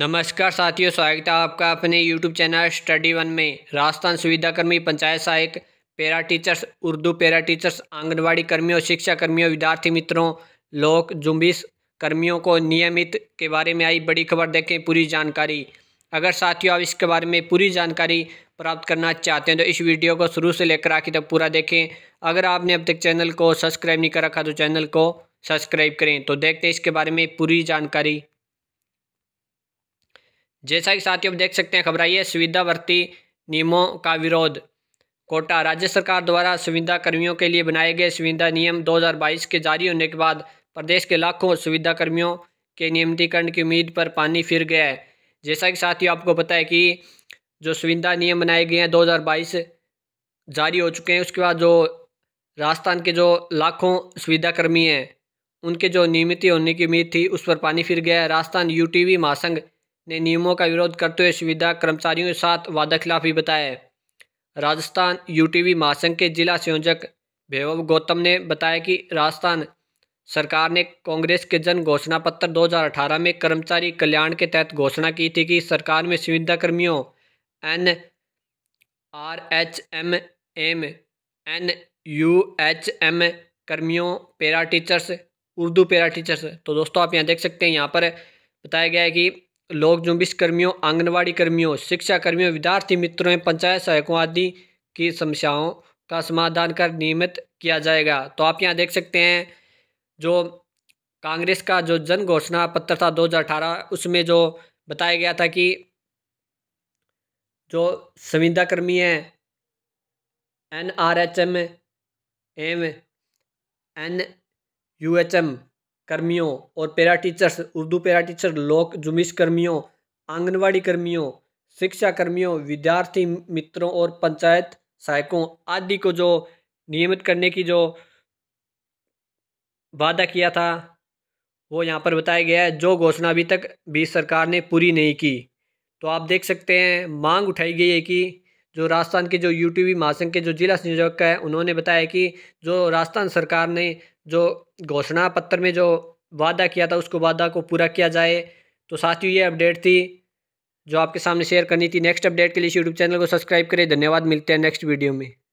नमस्कार साथियों स्वागत है आपका अपने YouTube चैनल स्टडी वन में राजस्थान सुविधाकर्मी पंचायत सहायक para teachers Urdu para teachers anganwadi कर्मियों शिक्षा कर्मियों विद्यार्थी मित्रों लोक जुम्बिस कर्मियों को नियमित के बारे में आई बड़ी खबर देखें पूरी जानकारी अगर साथियों आप इसके बारे में पूरी जानकारी प्राप्त करना चाहते हैं तो इस वीडियो को शुरू से लेकर आखिर तक पूरा देखें अगर आपने अब तक चैनल को सब्सक्राइब नहीं कर रखा तो चैनल को सब्सक्राइब करें तो देखते हैं इसके बारे में पूरी जानकारी जैसा कि साथियों आप देख सकते हैं खबर आई है सुविधावर्ती नियमों का विरोध कोटा राज्य सरकार द्वारा सुविधा कर्मियों के लिए बनाए गए सुविधा नियम 2022 के जारी होने के बाद प्रदेश के लाखों सुविधा कर्मियों के नियमितीकरण की उम्मीद पर पानी फिर गया है जैसा कि साथियों आपको पता है कि जो सुविधा नियम बनाए गए हैं दो जारी हो चुके हैं उसके बाद जो राजस्थान के जो लाखों सुविधाकर्मी हैं उनके जो नियमित होने की उम्मीद थी उस पर पानी फिर गया है राजस्थान यूटीवी महासंघ ने नियमों का विरोध करते हुए सुविधा कर्मचारियों के साथ वादाखिलाफी बताया राजस्थान यूटीवी महासंघ के जिला संयोजक भैव गौतम ने बताया कि राजस्थान सरकार ने कांग्रेस के जन घोषणा पत्र 2018 में कर्मचारी कल्याण के तहत घोषणा की थी कि सरकार में सुविधा कर्मियों N R H M M N U H M कर्मियों para teachers Urdu para teachers तो दोस्तों आप यहाँ देख सकते हैं यहाँ पर बताया गया है कि लोग जुम्बिश कर्मियों आंगनबाड़ी कर्मियों शिक्षा कर्मियों विद्यार्थी मित्रों पंचायत सहायकों आदि की समस्याओं का समाधान कर नियमित किया जाएगा तो आप यहाँ देख सकते हैं जो कांग्रेस का जो जन घोषणा पत्र था 2018 उसमें जो बताया गया था कि जो संविदा कर्मी हैं N R H M M N U H M कर्मियों और para teachers Urdu para teacher Lok Jumbish कर्मियों आंगनवाड़ी कर्मियों शिक्षा कर्मियों विद्यार्थी मित्रों और पंचायत सहायकों आदि को जो नियमित करने की जो वादा किया था वो यहाँ पर बताया गया है जो घोषणा अभी तक भी सरकार ने पूरी नहीं की तो आप देख सकते हैं मांग उठाई गई है कि जो राजस्थान के जो यू वी महासंघ के जो जिला संयोजक है उन्होंने बताया कि जो राजस्थान सरकार ने जो घोषणा पत्र में जो वादा किया था उसको वादा को पूरा किया जाए तो साथियों ये अपडेट थी जो आपके सामने शेयर करनी थी नेक्स्ट अपडेट के लिए यूट्यूब चैनल को सब्सक्राइब करें धन्यवाद मिलते हैं नेक्स्ट वीडियो में